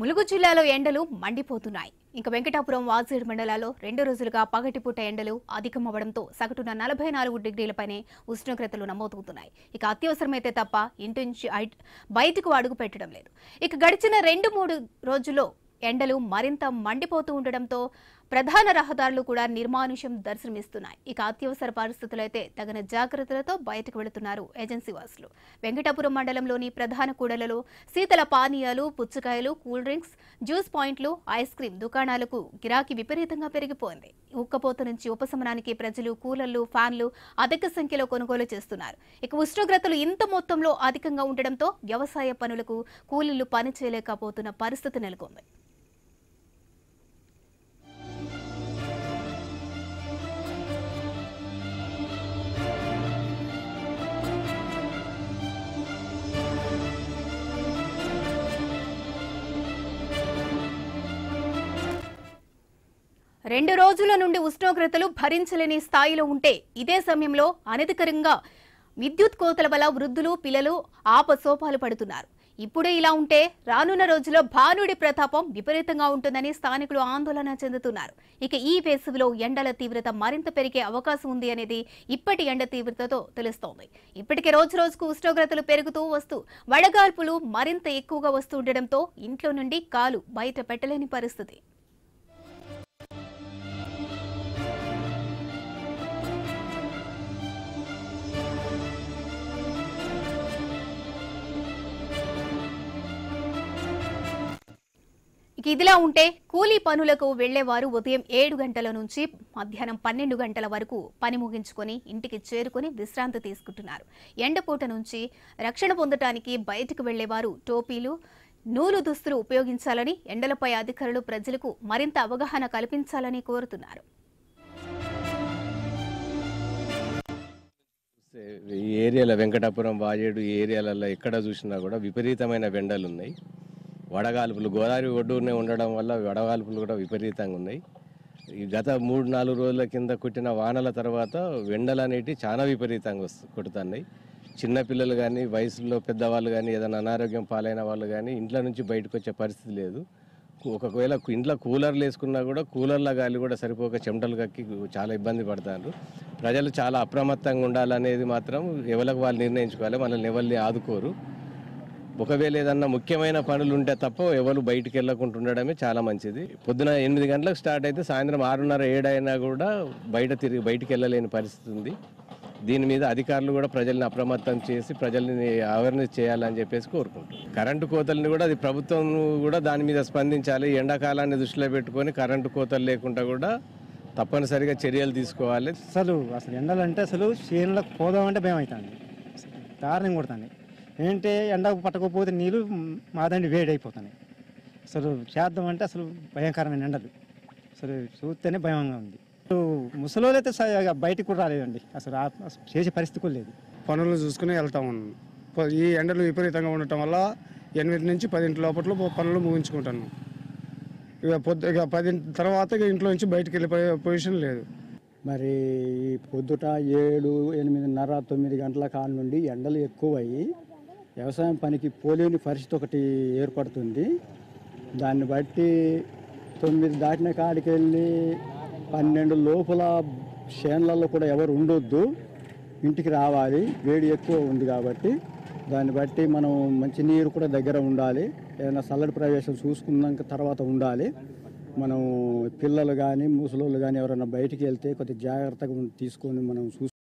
ములుగు జిల్లాలో ఎండలు మండిపోతున్నాయి ఇంకా వెంకటాపురం వాజేడ్ మండలాల్లో రెండు రోజులుగా పగటిపూట ఎండలు అధికమవ్వడంతో సగటున నలభై నాలుగు డిగ్రీలపైనే ఉష్ణోగ్రతలు నమోదవుతున్నాయి ఇక అత్యవసరమైతే తప్ప ఇంటి నుంచి బయటకు అడుగు పెట్టడం లేదు ఇక గడిచిన రెండు మూడు రోజుల్లో ఎండలు మరింత మండిపోతూ ఉండడంతో ప్రధాన రహదారులు కూడా నిర్మానుష్యం దర్శనమిస్తున్నాయి ఇక అత్యవసర పరిస్థితులైతే తగిన జాగ్రత్తలతో బయటకు వెళుతున్నారు ఏజెన్సీ వాసులు వెంకటాపురం మండలంలోని ప్రధాన కూడలలో శీతల పానీయాలు పుచ్చకాయలు కూల్ డ్రింక్స్ జ్యూస్ పాయింట్లు ఐస్ క్రీమ్ దుకాణాలకు గిరాకీ విపరీతంగా పెరిగిపోయింది ఉక్కపోత నుంచి ఉపశమనానికి ప్రజలు కూలర్లు ఫ్యాన్లు అధిక సంఖ్యలో కొనుగోలు చేస్తున్నారు ఇక ఉష్ణోగ్రతలు ఇంత మొత్తంలో అధికంగా ఉండడంతో వ్యవసాయ పనులకు కూలీలు పనిచేయలేకపోతున్న పరిస్థితి నెలకొంది రెండు రోజుల నుండి ఉష్ణోగ్రతలు భరించలేని స్థాయిలో ఉంటే ఇదే సమయంలో అనధికరంగా విద్యుత్ కోతల వల్ల వృద్ధులు పిల్లలు ఆపసోపాలు పడుతున్నారు ఇప్పుడే ఇలా ఉంటే రానున్న రోజుల్లో భానుడి ప్రతాపం విపరీతంగా ఉంటుందని స్థానికులు ఆందోళన చెందుతున్నారు ఇక ఈ వేసవిలో ఎండల తీవ్రత మరింత పెరిగే అవకాశం ఉంది అనేది ఇప్పటి ఎండ తీవ్రతతో తెలుస్తోంది ఇప్పటికే రోజు రోజుకు ఉష్ణోగ్రతలు పెరుగుతూ వస్తూ వడగాల్పులు మరింత ఎక్కువగా వస్తుండటంతో ఇంట్లో నుండి కాలు బయట పెట్టలేని పరిస్థితి ఇదిలా ఉంటే కూలీ పనులకు వెళ్లేవారు ఉదయం ఏడు గంటల నుంచి మధ్యాహ్నం పన్నెండు గంటల వరకు పని ముగించుకొని ఇంటికి చేరుకుని విశ్రాంతి తీసుకుంటున్నారు ఎండపూట నుంచి రక్షణ పొందటానికి బయటకు వెళ్లేవారు టోపీలు నూలు దుస్తులు ఉపయోగించాలని ఎండలపై అధికారులు ప్రజలకు మరింత అవగాహన కల్పించాలని కోరుతున్నారు ఏరియాల వెంకటాపురం వాజేడు ఏరియాలలో ఎక్కడ చూసినా కూడా విపరీతమైన వెండలు ఉన్నాయి వడగాల్పులు గోదావరి ఒడ్డునే ఉండడం వల్ల వడగాల్పులు కూడా విపరీతంగా ఉన్నాయి ఈ గత మూడు నాలుగు రోజుల కింద కుట్టిన వానల తర్వాత వెండలు అనేటివి చాలా విపరీతంగా వస్తు కొడుతున్నాయి చిన్నపిల్లలు కానీ వయసులో పెద్దవాళ్ళు కానీ ఏదైనా అనారోగ్యం పాలైన వాళ్ళు కానీ ఇంట్లో నుంచి బయటకు వచ్చే పరిస్థితి లేదు ఒకవేళ ఇంట్లో కూలర్లు వేసుకున్నా కూడా కూలర్ల గాలి కూడా సరిపోక చెమటలు కక్కి చాలా ఇబ్బంది పడతారు ప్రజలు చాలా అప్రమత్తంగా ఉండాలనేది మాత్రం ఎవరికి వాళ్ళు నిర్ణయించుకోవాలి మనల్ని ఎవరిని ఆదుకోరు ఒకవేళ ఏదన్నా ముఖ్యమైన పనులు ఉంటే తప్ప ఎవరు బయటికి వెళ్ళకుండా ఉండడమే చాలా మంచిది పొద్దున ఎనిమిది గంటలకు స్టార్ట్ అయితే సాయంత్రం ఆరున్నర ఏడైనా కూడా బయట తిరిగి బయటికి వెళ్ళలేని పరిస్థితి ఉంది దీని మీద అధికారులు కూడా ప్రజల్ని అప్రమత్తం చేసి ప్రజల్ని అవేర్నెస్ చేయాలని చెప్పేసి కోరుకుంటున్నాం కరెంటు కోతల్ని కూడా అది ప్రభుత్వం కూడా దాని మీద స్పందించాలి ఎండాకాలాన్ని దృష్టిలో పెట్టుకొని కరెంటు కోతలు లేకుండా కూడా తప్పనిసరిగా చర్యలు తీసుకోవాలి అసలు అసలు ఎండలంటే అసలు చేనులకు పోదామంటే భయం అవుతుంది కారణం కొడుతుంది ఏంటి ఎండకు పట్టకపోతే నీళ్ళు మాదండి వేడైపోతున్నాయి అసలు చేద్దామంటే అసలు భయంకరమైన ఎండలు అసలు చూస్తేనే భయంగా ఉంది ముసలోళ్ళు అయితే బయటకు కూడా రాలేదండి అసలు చేసే పరిస్థితి కూడా లేదు పనులు చూసుకుని వెళ్తా ఉన్నాను ఈ ఎండలు విపరీతంగా ఉండటం వల్ల ఎనిమిది నుంచి పదింటి లోపల పనులు ముగించుకుంటాను ఇక పొద్దు ఇక పదింటి తర్వాత ఇక ఇంట్లో నుంచి బయటకు వెళ్ళే పొజిషన్ లేదు మరి పొద్దుట ఏడు ఎనిమిదిన్నర తొమ్మిది గంటల కాడ నుండి ఎండలు ఎక్కువయ్యి వ్యవసాయం పనికి పోలేని పరిస్థితి ఒకటి ఏర్పడుతుంది దాన్ని బట్టి తొమ్మిది దాటిన కాడికి వెళ్ళి పన్నెండు లోపల చేనులలో కూడా ఎవరు ఉండొద్దు ఇంటికి రావాలి వేడి ఎక్కువ ఉంది కాబట్టి దాన్ని బట్టి మనం మంచి నీరు కూడా దగ్గర ఉండాలి ఏదైనా చల్లటి ప్రవేశం చూసుకున్నాక తర్వాత ఉండాలి మనం పిల్లలు కానీ ముసలోళ్ళు కానీ ఎవరైనా బయటికి వెళ్తే కొద్దిగా జాగ్రత్తగా తీసుకొని మనం